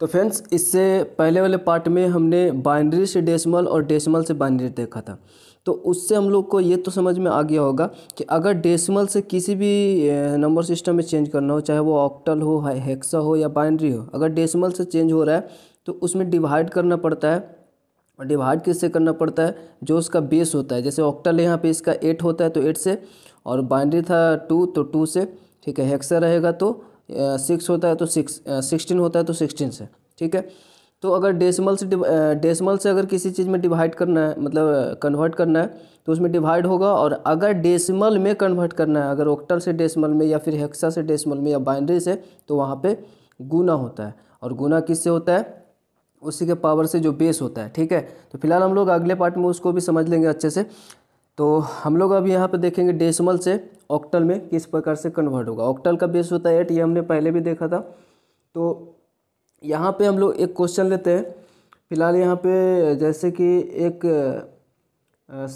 तो फ्रेंड्स इससे पहले वाले पार्ट में हमने बाइनरी से डेसिमल और डेसिमल से बाइनरी देखा था तो उससे हम लोग को ये तो समझ में आ गया होगा कि अगर डेसिमल से किसी भी नंबर सिस्टम में चेंज करना हो चाहे वो ऑक्टल हो हेक्सा हो या बाइनरी हो अगर डेसिमल से चेंज हो रहा है तो उसमें डिवाइड करना पड़ता है और डिवाइड किससे करना पड़ता है जो उसका बेस होता है जैसे ऑक्टल यहाँ पर इसका एट होता है तो एट से और बाइंड्री था टू तो टू से ठीक है हेक्सा रहेगा तो सिक्स होता है तो सिक्स सिक्सटीन होता है तो सिक्सटीन से ठीक है तो अगर डेसिमल से डेसिमल से अगर किसी चीज़ में डिवाइड करना है मतलब कन्वर्ट करना है तो उसमें डिवाइड होगा और अगर डेसिमल में कन्वर्ट करना है अगर ओक्टल से डेसिमल में या फिर हेक्सा से डेसिमल में या बाइनरी से तो वहाँ पे गुना होता है और गुना किससे होता है उसी के पावर से जो बेस होता है ठीक है तो फिलहाल हम लोग अगले पार्ट में उसको भी समझ लेंगे अच्छे से तो हम लोग अब यहाँ पे देखेंगे डेसिमल से ऑक्टल में किस प्रकार से कन्वर्ट होगा ऑक्टल का बेस होता है एट ये हमने पहले भी देखा था तो यहाँ पे हम लोग एक क्वेश्चन लेते हैं फिलहाल यहाँ पे जैसे कि एक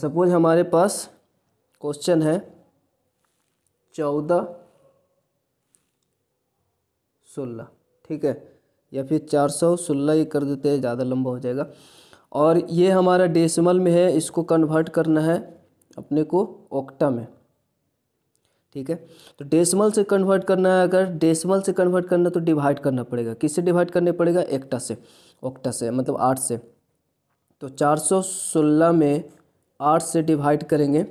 सपोज हमारे पास क्वेश्चन है चौदह सोलह ठीक है या फिर चार सौ सोलह ये कर देते हैं ज़्यादा लंबा हो जाएगा और ये हमारा डेसिमल में है इसको कन्वर्ट करना है अपने को ओक्टा में ठीक है तो डेसिमल से कन्वर्ट करना है अगर डेसिमल से कन्वर्ट करना तो डिवाइड करना पड़ेगा किससे डिवाइड करने पड़ेगा एक्टा से ओक्टा से मतलब आठ से तो चार सौ सोलह में आठ से डिवाइड करेंगे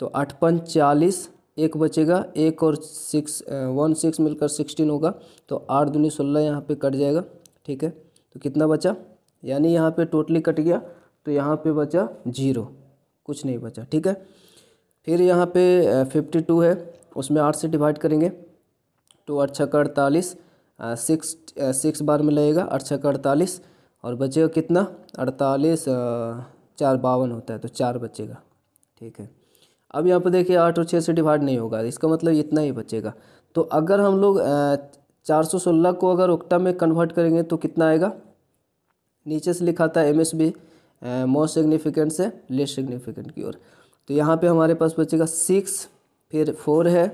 तो आठ पन चालीस एक बचेगा एक और सिक्स वन सिक्स मिलकर सिक्सटीन होगा तो आठ दूनी सोलह यहाँ पे कट जाएगा ठीक है तो कितना बचा यानी यहाँ पे टोटली कट गया तो यहाँ पे बचा जीरो कुछ नहीं बचा ठीक है फिर यहाँ पे फिफ्टी टू है उसमें आठ से डिवाइड करेंगे टू का अड़तालीस सिक्स सिक्स बार में लगेगा का अड़तालीस और बचेगा कितना अड़तालीस चार बावन होता है तो चार बचेगा ठीक है अब यहाँ पर देखिए आठ और छः से डिवाइड नहीं होगा इसका मतलब इतना ही बचेगा तो अगर हम लोग चार सौ सोलह को अगर ओक्टा में कन्वर्ट करेंगे तो कितना आएगा नीचे से लिखा था M S B most significant से लेस सिग्निफिकेंट की ओर तो यहाँ पे हमारे पास बचेगा सिक्स फिर फोर है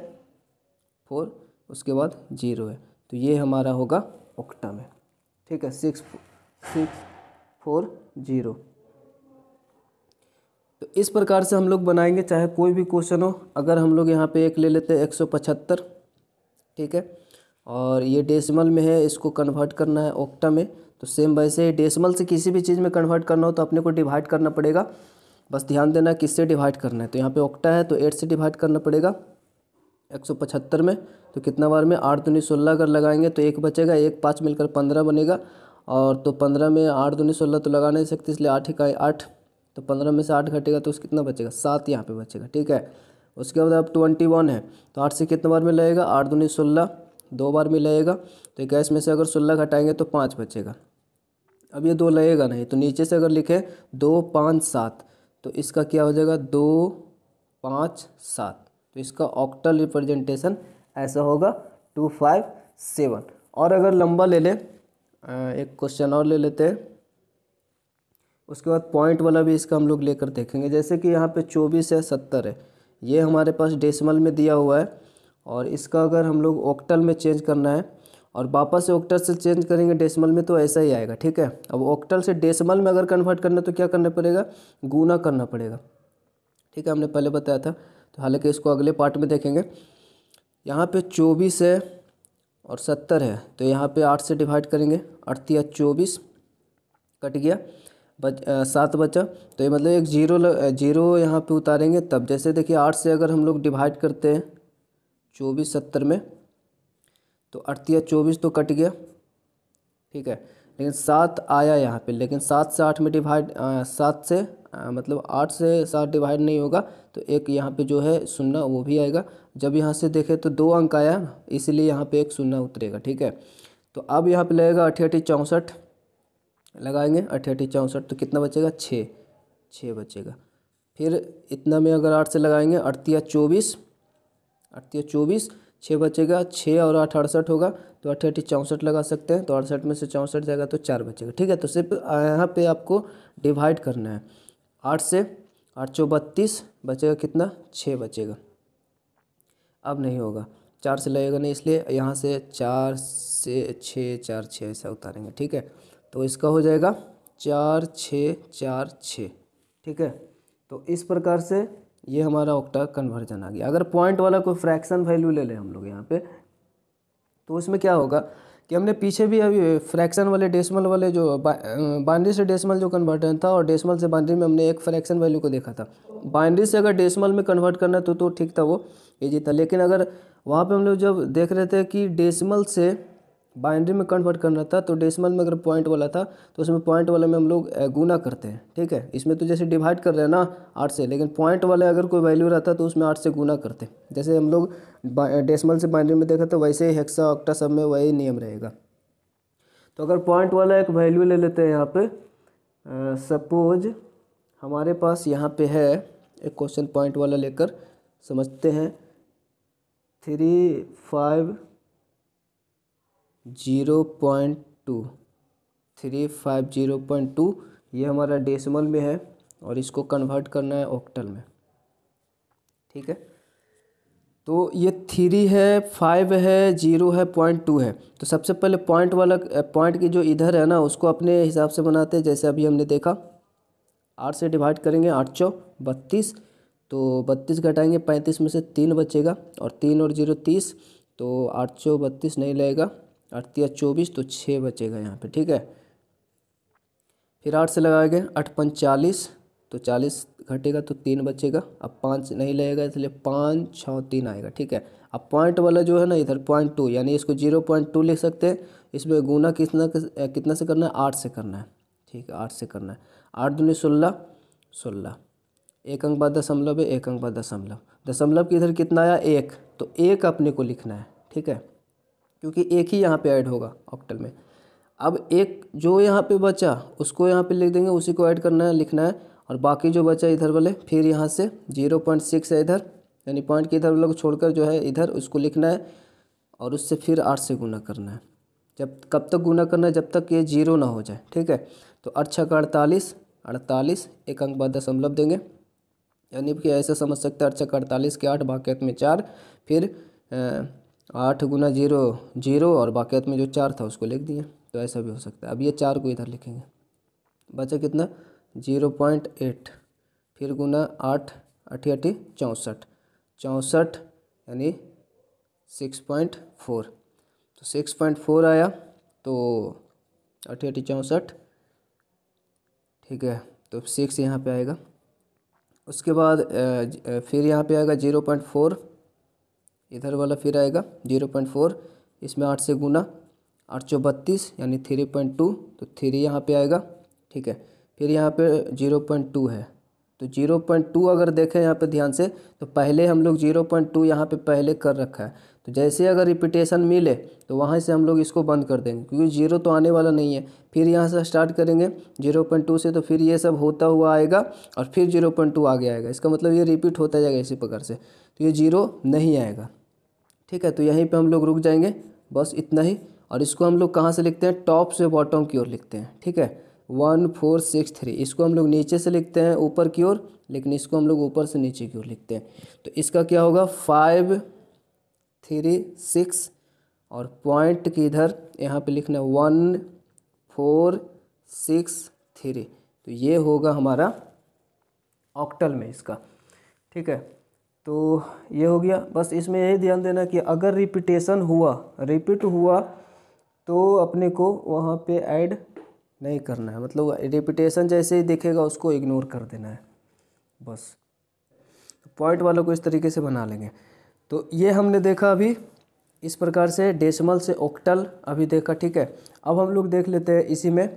फोर उसके बाद जीरो है तो ये हमारा होगा ओक्टा में ठीक है सिक्स सिक्स फोर जीरो तो इस प्रकार से हम लोग बनाएंगे चाहे कोई भी क्वेश्चन हो अगर हम लोग यहाँ पे एक ले लेते हैं एक सौ पचहत्तर ठीक है और ये डेसिमल में है इसको कन्वर्ट करना है ओक्टा में तो सेम वैसे डेसिमल से किसी भी चीज़ में कन्वर्ट करना हो तो अपने को डिवाइड करना पड़ेगा बस ध्यान देना है किससे डिवाइड करना है तो यहाँ पे ओक्टा है तो एट से डिवाइड करना पड़ेगा एक सौ पचहत्तर में तो कितना बार में आठ दूनी सोलह अगर लगाएंगे तो एक बचेगा एक पाँच मिलकर पंद्रह बनेगा और तो पंद्रह में आठ दूनी सोलह तो लगा नहीं सकते इसलिए आठ इकाई आठ तो पंद्रह में से आठ घटेगा तो उस कितना बचेगा सात यहाँ पर बचेगा ठीक है उसके बाद अब ट्वेंटी वन है तो आठ से कितना बार में लगेगा आठ दूनी सोलह दो बार में लगेगा तो इक्कीस में से अगर सोलह घटाएंगे तो पाँच बचेगा अब ये दो लगेगा नहीं तो नीचे से अगर लिखें दो पाँच सात तो इसका क्या हो जाएगा दो पाँच सात तो इसका ऑक्टल रिप्रेजेंटेशन ऐसा होगा टू फाइव सेवन और अगर लंबा ले लें एक क्वेश्चन और ले लेते हैं उसके बाद पॉइंट वाला भी इसका हम लोग लेकर देखेंगे जैसे कि यहाँ पे चौबीस है सत्तर है ये हमारे पास डेसिमल में दिया हुआ है और इसका अगर हम लोग ऑक्टल में चेंज करना है और वापस से ऑक्टल से चेंज करेंगे डेसिमल में तो ऐसा ही आएगा ठीक है अब ऑक्टल से डेसिमल में अगर कन्वर्ट करना तो क्या करना पड़ेगा गुना करना पड़ेगा ठीक है हमने पहले बताया था तो हालांकि इसको अगले पार्ट में देखेंगे यहाँ पे चौबीस है और सत्तर है तो यहाँ पे आठ से डिवाइड करेंगे अड़तीस चौबीस कट गया बच सात बचा तो ये मतलब एक जीरो जीरो यहाँ पे उतारेंगे तब जैसे देखिए आठ से अगर हम लोग डिवाइड करते हैं चौबीस सत्तर में तो अड़तीस चौबीस तो कट गया ठीक है लेकिन सात आया यहाँ पे लेकिन सात से आठ में डिवाइड सात से आ, मतलब आठ से सात डिवाइड नहीं होगा तो एक यहाँ पे जो है सुनना वो भी आएगा जब यहाँ से देखें तो दो अंक आया इसलिए यहाँ पे एक सुनना उतरेगा ठीक है तो अब यहाँ पे लगेगा अठहठी चौंसठ लगाएंगे अठहठी चौंसठ तो कितना बचेगा छः छः बचेगा फिर इतना में अगर आठ से लगाएंगे अड़तीस चौबीस अड़तीस चौबीस छः बचेगा छः और आठ अड़सठ होगा तो अठ चौंसठ लगा सकते हैं तो अड़सठ में से चौंसठ जाएगा तो चार बचेगा ठीक है तो सिर्फ यहाँ पे आपको डिवाइड करना है आठ से आठ सौ बत्तीस बचेगा कितना छः बचेगा अब नहीं होगा चार से लगेगा नहीं इसलिए यहाँ से चार से छः चार छः ऐसा उतारेंगे ठीक है तो इसका हो जाएगा चार छः चार छः ठीक है तो इस प्रकार से ये हमारा ऑक्टा कन्वर्जन आ गया अगर पॉइंट वाला कोई फ्रैक्शन वैल्यू ले लें हम लोग यहाँ पे तो उसमें क्या होगा कि हमने पीछे भी अभी फ्रैक्शन वाले डेसिमल वाले जो बाइंड्री अं, से डेसिमल जो कन्वर्टन था और डेसिमल से बाइंड्री में हमने एक फ्रैक्शन वैल्यू को देखा था बाइंड्री से अगर डेसिमल में कन्वर्ट करना तो तो ठीक था वो ये था लेकिन अगर वहाँ पे हम लोग जब देख रहे थे कि डेसिमल से बाइनरी में कन्वर्ट करना था तो डेसिमल में अगर पॉइंट वाला था तो उसमें पॉइंट वाले में हम लोग गुना करते हैं ठीक है इसमें तो जैसे डिवाइड कर रहे हैं ना आठ से लेकिन पॉइंट वाले अगर कोई वैल्यू रहता तो उसमें आठ से गुना करते जैसे हम लोग डेसिमल से बाइनरी में देखा तो वैसे ही हेक्सा ऑक्टा सब में वही नियम रहेगा तो अगर पॉइंट वाला एक वैल्यू ले लेते हैं यहाँ पर सपोज हमारे पास यहाँ पर है एक क्वेश्चन पॉइंट वाला लेकर समझते हैं three five zero point two three five zero point two ये हमारा डेसिमल में है और इसको कन्वर्ट करना है ऑक्टल में ठीक है तो ये थ्री है फाइव है जीरो है पॉइंट टू है तो सबसे पहले पॉइंट वाला पॉइंट की जो इधर है ना उसको अपने हिसाब से बनाते हैं जैसे अभी हमने देखा आठ से डिवाइड करेंगे आठ चौ बत्तीस तो बत्तीस घटाएंगे पैंतीस में से तीन बचेगा और तीन और जीरो तीस तो आठ चौ बत्तीस नहीं लगेगा अड़तीस चौबीस तो छः बचेगा यहाँ पे ठीक है फिर आठ से लगाए गए आठ पंचालीस चालीस तो चालीस घटेगा तो तीन बचेगा अब पाँच नहीं लगेगा इसलिए पाँच छः तीन आएगा ठीक है अब पॉइंट वाला जो है ना इधर पॉइंट टू यानी इसको जीरो पॉइंट टू लिख सकते हैं इसमें गुना कितना कितना से करना है आठ से करना है ठीक है आठ से करना है आठ दूनी सोलह सोलह एक अंक बाद दशमलव है एक अंक बाद दशमलव दशमलव की इधर कितना आया एक तो एक अपने को लिखना है ठीक है क्योंकि एक ही यहाँ पे ऐड होगा ऑक्टल में अब एक जो यहाँ पे बचा उसको यहाँ पे लिख देंगे उसी को ऐड करना है लिखना है और बाकी जो बचा इधर वाले फिर यहाँ से जीरो पॉइंट सिक्स है इधर यानी पॉइंट के इधर वाले को छोड़कर जो है इधर उसको लिखना है और उससे फिर आठ से गुना करना है जब कब तक गुना करना है जब तक ये जीरो ना हो जाए ठीक है तो अच्छा का अड़तालीस अड़तालीस एक अंक बाद दशमलव देंगे यानी कि ऐसे समझ सकते हैं अच्छा का अड़तालीस के आठ बाकी में चार फिर आठ गुना जीरो जीरो और बाक़ियात में जो चार था उसको लिख दिए तो ऐसा भी हो सकता है अब ये चार को इधर लिखेंगे बचा कितना जीरो पॉइंट एट फिर गुना आठ अठी अठी चौंसठ चौंसठ यानी सिक्स पॉइंट फोर तो सिक्स पॉइंट फोर आया तो अठी अठी चौंसठ ठीक है तो सिक्स यहाँ पे आएगा उसके बाद फिर यहाँ पे आएगा जीरो पॉइंट फोर इधर वाला फिर आएगा जीरो पॉइंट फोर इसमें आठ से गुना आठ सौ बत्तीस यानी थ्री पॉइंट टू तो थ्री यहाँ पे आएगा ठीक है फिर यहाँ पे जीरो पॉइंट टू है तो जीरो पॉइंट टू अगर देखें यहाँ पे ध्यान से तो पहले हम लोग जीरो पॉइंट टू यहाँ पर पहले कर रखा है तो जैसे अगर रिपीटेशन मिले तो वहाँ से हम लोग इसको बंद कर देंगे क्योंकि जीरो तो आने वाला नहीं है फिर यहाँ से स्टार्ट करेंगे जीरो पॉइंट टू से तो फिर ये सब होता हुआ आएगा और फिर जीरो पॉइंट टू आगे आएगा इसका मतलब ये रिपीट होता जाएगा इसी प्रकार से तो ये जीरो नहीं आएगा ठीक है तो यहीं पे हम लोग रुक जाएंगे बस इतना ही और इसको हम लोग कहाँ से लिखते हैं टॉप से बॉटम की ओर लिखते हैं ठीक है वन फोर सिक्स थ्री इसको हम लोग नीचे से लिखते हैं ऊपर की ओर लेकिन इसको हम लोग ऊपर से नीचे की ओर लिखते हैं तो इसका क्या होगा फाइव थ्री सिक्स और पॉइंट के इधर यहाँ पे लिखना वन फोर सिक्स थ्री तो ये होगा हमारा ऑक्टल में इसका ठीक है तो ये हो गया बस इसमें यही ध्यान देना कि अगर रिपीटेशन हुआ रिपीट हुआ तो अपने को वहाँ पे ऐड नहीं करना है मतलब रिपीटेशन जैसे ही देखेगा उसको इग्नोर कर देना है बस पॉइंट वालों को इस तरीके से बना लेंगे तो ये हमने देखा अभी इस प्रकार से डेसिमल से ओक्टल अभी देखा ठीक है अब हम लोग देख लेते हैं इसी में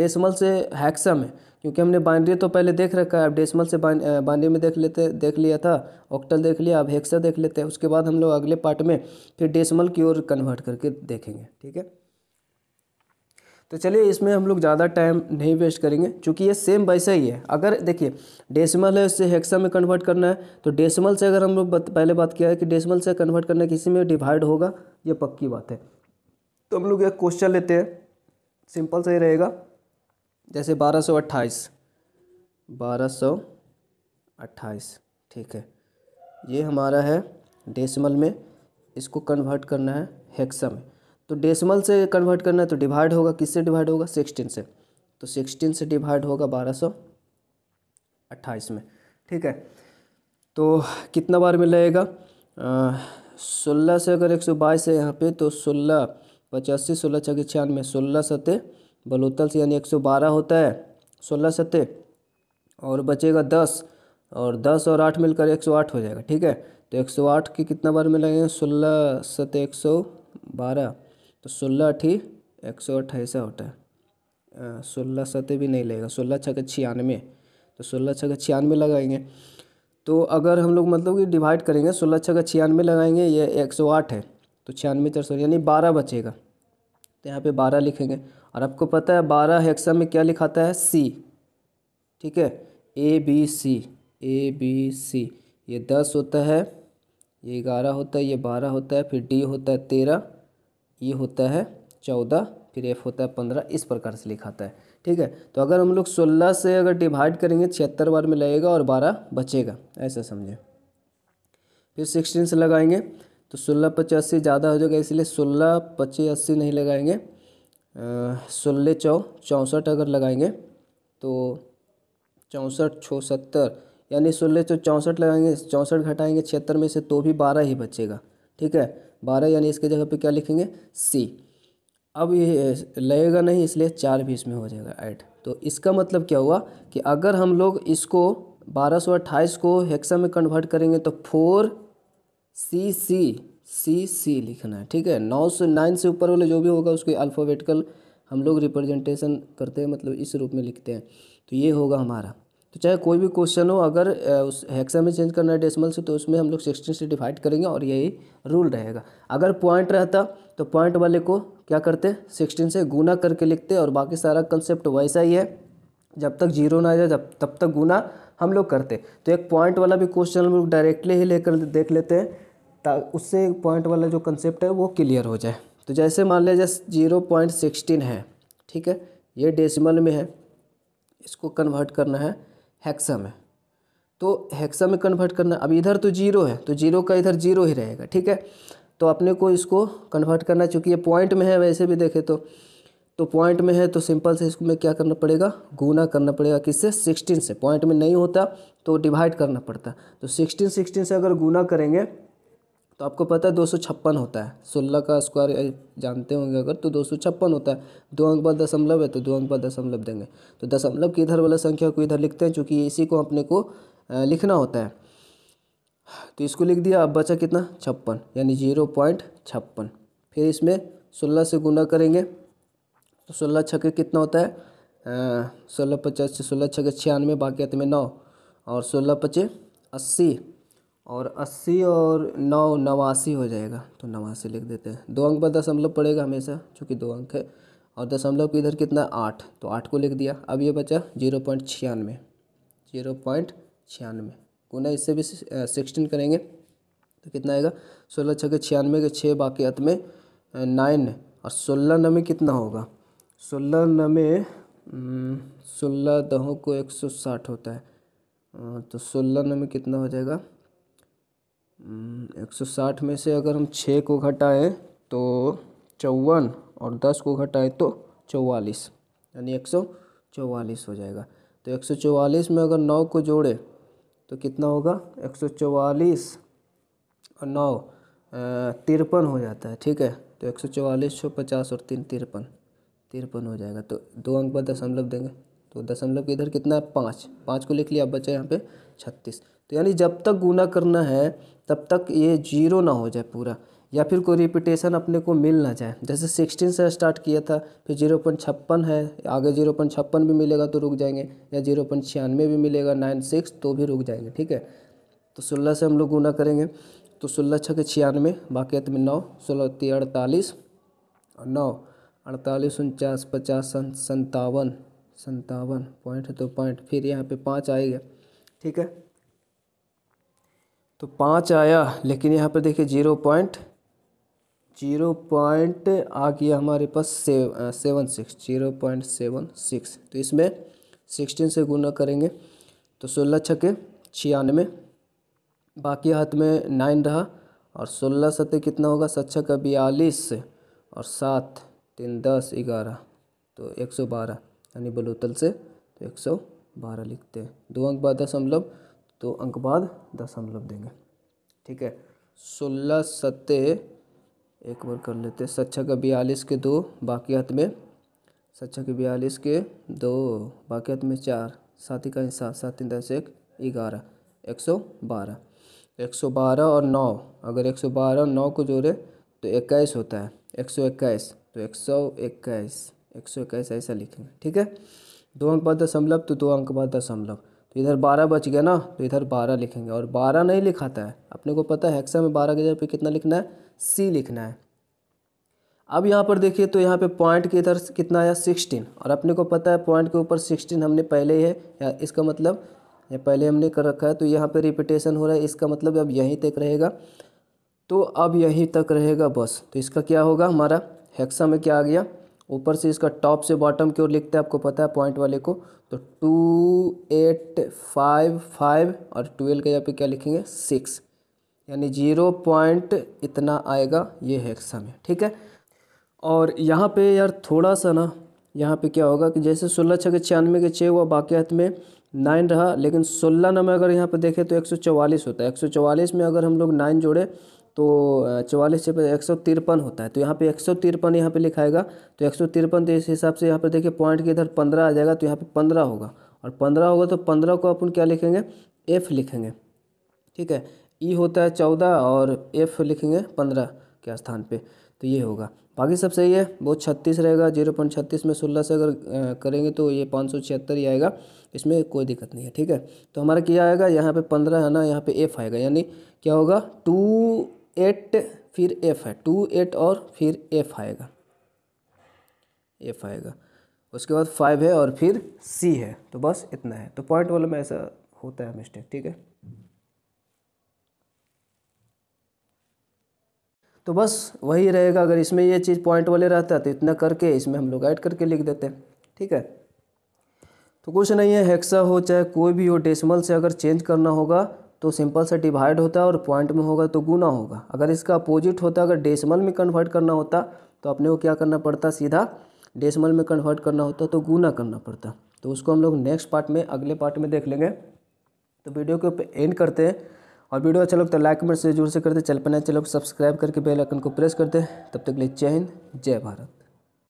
डेसिमल से हैक्सा में क्योंकि हमने बाइनरी तो पहले देख रखा है अब डेसिमल से बाइनरी में देख लेते देख लिया था ऑक्टल देख लिया अब हेक्सा देख लेते हैं उसके बाद हम लोग अगले पार्ट में फिर डेसिमल की ओर कन्वर्ट करके देखेंगे ठीक है तो चलिए इसमें हम लोग ज़्यादा टाइम नहीं वेस्ट करेंगे क्योंकि ये सेम वैसा ही है अगर देखिए डेसिमल है उससे हेक्सा में कन्वर्ट करना है तो डेसिमल से अगर हम लोग पहले बात किया है कि डेसिमल से कन्वर्ट करना किसी में डिवाइड होगा ये पक्की बात है तो हम लोग एक क्वेश्चन लेते हैं सिंपल सही रहेगा जैसे बारह सौ अट्ठाईस बारह सौ अट्ठाईस ठीक है ये हमारा है डेसिमल में इसको कन्वर्ट करना है हेक्सा में तो डेसिमल से कन्वर्ट करना है तो डिवाइड होगा किससे डिवाइड होगा सिक्सटीन से तो सिक्सटीन से डिवाइड होगा बारह सौ अट्ठाईस में ठीक है तो कितना बार मिलेगा सोलह से अगर एक सौ बाईस है यहाँ पे तो सोलह पचासी सोलह छः छियानवे सोलह सतह बलोतल से यानी एक सौ बारह होता है सोलह सत्ते और बचेगा दस और दस और आठ मिलकर एक सौ आठ हो जाएगा ठीक है तो एक सौ आठ की कितना बार में लगेंगे सोलह सत्ते एक सौ बारह तो सोलह अठी एक सौ अट्ठाईसा होता है सोलह सत्ते भी नहीं लगेगा सोलह छः छियानवे तो सोलह छः छियानवे लगाएंगे तो अगर हम लोग मतलब कि डिवाइड करेंगे सोलह छः छियानवे लगाएंगे ये एक सौ आठ है तो छियानवे चार सौ यानी बारह बचेगा तो यहाँ पे बारह लिखेंगे और आपको पता है बारह हेक्सा में क्या लिखाता है सी ठीक है A B C A B C ये दस होता है ये ग्यारह होता है ये बारह होता है फिर डी होता है तेरह ये e होता है चौदह फिर एफ होता है पंद्रह इस प्रकार से लिखाता है ठीक है तो अगर हम लोग सोलह से अगर डिवाइड करेंगे छिहत्तर बार में लगेगा और बारह बचेगा ऐसा समझें फिर सिक्सटीन से लगाएंगे तो सोलह पचासी ज़्यादा हो जाएगा इसलिए सोलह अस्सी नहीं लगाएंगे सोलह चौ चौंसठ अगर लगाएंगे तो चौंसठ छः सत्तर यानी सोलह चौ चौंसठ लगाएंगे चौंसठ घटाएंगे छिहत्तर में से तो भी बारह ही बचेगा ठीक है बारह यानी इसके जगह पे क्या लिखेंगे सी अब ये लगेगा नहीं इसलिए चार भी इसमें हो जाएगा ऐड तो इसका मतलब क्या हुआ कि अगर हम लोग इसको बारह सौ अट्ठाईस को हेक्सा में कन्वर्ट करेंगे तो फोर सी सी सी सी लिखना है ठीक है नौ से नाइन से ऊपर वाले जो भी होगा उसके अल्फ़ाबेटिकल हम लोग रिप्रेजेंटेशन करते हैं मतलब इस रूप में लिखते हैं तो ये होगा हमारा तो चाहे कोई भी क्वेश्चन हो अगर उस हेक्सा में चेंज करना है डेसिमल से तो उसमें हम लोग सिक्सटीन से डिवाइड करेंगे और यही रूल रहेगा अगर पॉइंट रहता तो पॉइंट वाले को क्या करते सिक्सटीन से गुना करके लिखते और बाकी सारा कंसेप्ट वैसा ही है जब तक जीरो ना आ जाए जब तब तक गुना हम लोग करते तो एक पॉइंट वाला भी क्वेश्चन हम लोग डायरेक्टली ही लेकर देख लेते हैं उससे पॉइंट वाला जो कंसेप्ट है वो क्लियर हो जाए तो जैसे मान लिया जैसे जीरो पॉइंट सिक्सटीन है ठीक है ये डेसिमल में है इसको कन्वर्ट करना है हेक्सा में तो हेक्सा में कन्वर्ट करना अब इधर तो जीरो है तो जीरो का इधर जीरो ही रहेगा ठीक है तो अपने को इसको कन्वर्ट करना चूँकि ये पॉइंट में है वैसे भी देखें तो तो पॉइंट में है तो सिंपल से इसमें क्या करना पड़ेगा गुना करना पड़ेगा किससे सिक्सटीन से पॉइंट में नहीं होता तो डिवाइड करना पड़ता तो सिक्सटीन सिक्सटीन से अगर गुना करेंगे तो आपको पता है दो होता है सोलह का स्क्वायर जानते होंगे अगर तो दो होता है दो अंक पर दशमलव है तो दो अंक पर दशमलव देंगे तो दशमलव की इधर वाला संख्या को इधर लिखते हैं चूँकि इसी को अपने को लिखना होता है तो इसको लिख दिया अब बचा कितना छप्पन यानी जीरो पॉइंट छप्पन फिर इसमें सोलह से गुना करेंगे तो सोलह छके कितना होता है सोलह पचास सोलह छके छियानवे बाकी आते में नौ और सोलह पचे अस्सी और अस्सी और नौ नवासी हो जाएगा तो नवासी लिख देते हैं दो अंक पर दशमलव पड़ेगा हमेशा चूँकि दो अंक है और दशमलव के इधर कितना आठ तो आठ को लिख दिया अब ये बचा जीरो पॉइंट छियानवे जीरो पॉइंट छियानवे गुना इससे भी सिक्सटीन करेंगे तो कितना आएगा सोलह छः के छियानवे के छः बाकी अत में नाइन और सोलह नवे कितना होगा सोलह नवे सोलह दहों को एक सौ साठ होता है तो सोलह नवे कितना हो जाएगा हम्म, एक सौ साठ में से अगर हम छः को घटाएं तो चौवन और दस को घटाएं तो चौवालीस यानी एक सौ चौवालीस हो जाएगा तो एक सौ चौवालीस में अगर नौ को जोड़े तो कितना होगा एक सौ चौवालीस और नौ तिरपन हो जाता है ठीक है तो एक सौ चौवालीस छः पचास और तीन तिरपन तिरपन हो जाएगा तो दो अंक पर दशमलव देंगे तो दशमलव के इधर कितना है पाँच पाँच को लिख लिया अब बचा यहाँ पे छत्तीस तो यानी जब तक गुना करना है तब तक ये जीरो ना हो जाए पूरा या फिर कोई रिपीटेशन अपने को मिल ना जाए जैसे सिक्सटीन से स्टार्ट किया था फिर जीरो पॉइंट छप्पन है आगे जीरो पॉइंट छप्पन भी मिलेगा तो रुक जाएंगे या जीरो पॉइंट छियानवे भी मिलेगा नाइन सिक्स तो भी रुक जाएंगे ठीक है तो सोलह से हम लोग गुना करेंगे तो सोलह छः के छियानवे बाकी तो में नौ सोलह ती अड़तालीस और नौ अड़तालीस उनचास पचास संतावन सन्तावन पॉइंट तो पॉइंट फिर यहाँ पे पाँच आएगा ठीक है तो पाँच आया लेकिन यहाँ पर देखिए जीरो पॉइंट जीरो पॉइंट आ गया हमारे पास seven six zero point seven six तो इसमें सिक्सटीन से गुना करेंगे तो सोलह छके छियानवे बाकी हाथ में नाइन रहा और सोलह सतह कितना होगा सत छः का बयालीस और सात तीन दस ग्यारह तो एक सौ बारह यानी बलोतल से तो एक सौ बारह लिखते हैं दो अंक बाद दशमलव तो अंक बाद दशमलव देंगे ठीक है सोलह सत्ते एक बार कर लेते हैं सच्छा का बयालीस के दो बाकी हाथ में सच्छा के बयालीस के दो बाकी हाथ में चार सात का सात सात तीन दस एक ग्यारह एक सौ बारह एक सौ बारह और नौ अगर एक सौ बारह और नौ को जोड़े तो इक्कीस होता है एक सौ इक्कीस तो एक सौ इक्कीस एक सौ इक्कीस ऐसा लिखेंगे ठीक है दो अंक बाद दशमलव तो दो अंक बाद दशमलव तो इधर बारह बच गया ना तो इधर बारह लिखेंगे और बारह नहीं लिखाता है अपने को पता है हेक्सा में बारह के जगह पे कितना लिखना है सी लिखना है अब यहाँ पर देखिए तो यहाँ पे पॉइंट के इधर कितना आया सिक्सटीन और अपने को पता है पॉइंट के ऊपर सिक्सटीन हमने पहले ही है या इसका मतलब या पहले हमने कर रखा है तो यहाँ पे रिपीटेशन हो रहा है इसका मतलब अब यहीं तक रहेगा तो अब यहीं तक रहेगा बस तो इसका क्या होगा हमारा हेक्सा में क्या आ गया ऊपर से इसका टॉप से बॉटम की ओर लिखते हैं आपको पता है पॉइंट वाले को तो टू एट फाइव फाइव और ट्वेल्व के यहाँ पे क्या लिखेंगे सिक्स यानी जीरो पॉइंट इतना आएगा ये है एक्सम में ठीक है और यहाँ पे यार थोड़ा सा ना यहाँ पे क्या होगा कि जैसे सोलह छः के छियानवे के छः हुआ बाकी हाथ में नाइन रहा लेकिन सोलह नंबर अगर यहाँ पर देखें तो एक सौ होता है एक सौ में अगर हम लोग नाइन जोड़े तो चौवालीस छः एक सौ तिरपन होता है तो यहाँ पे एक सौ तिरपन यहाँ पे लिखाएगा तो एक सौ तिरपन तो इस हिसाब से यहाँ पे देखिए पॉइंट के इधर पंद्रह आ जाएगा तो यहाँ पे पंद्रह होगा और पंद्रह होगा तो पंद्रह को अपन क्या लिखेंगे एफ लिखेंगे ठीक है ई e होता है चौदह और एफ लिखेंगे पंद्रह के स्थान पर तो ये होगा बाकी सब सही है वो छत्तीस रहेगा जीरो पॉइंट छत्तीस में सोलह से अगर करेंगे तो ये पाँच सौ छिहत्तर ही आएगा इसमें कोई दिक्कत नहीं है ठीक है तो हमारा क्या आएगा यहाँ पे पंद्रह है ना यहाँ पे एफ आएगा यानी क्या होगा टू एट फिर एफ है टू एट और फिर एफ आएगा एफ आएगा उसके बाद फाइव है और फिर सी है तो बस इतना है तो पॉइंट वाले में ऐसा होता है मिस्टेक ठीक है तो बस वही रहेगा अगर इसमें ये चीज़ पॉइंट वाले रहता है तो इतना करके इसमें हम लोग ऐड करके लिख देते हैं ठीक है तो कुछ नहीं है हेक्सा हो चाहे कोई भी हो डेसिमल से अगर चेंज करना होगा तो सिंपल से डिवाइड होता है और पॉइंट में होगा तो गुना होगा अगर इसका अपोजिट होता अगर डेसिमल में कन्वर्ट करना होता तो अपने को क्या करना पड़ता सीधा डेसिमल में कन्वर्ट करना होता तो गुना करना पड़ता तो उसको हम लोग नेक्स्ट पार्ट में अगले पार्ट में देख लेंगे तो वीडियो को एंड करते हैं और वीडियो अच्छा लगता है लाइक कमेंट से जोर से करते चल पाना चलो सब्सक्राइब करके बेल आइकन को प्रेस करते तब तक के लिए जय हिंद जय भारत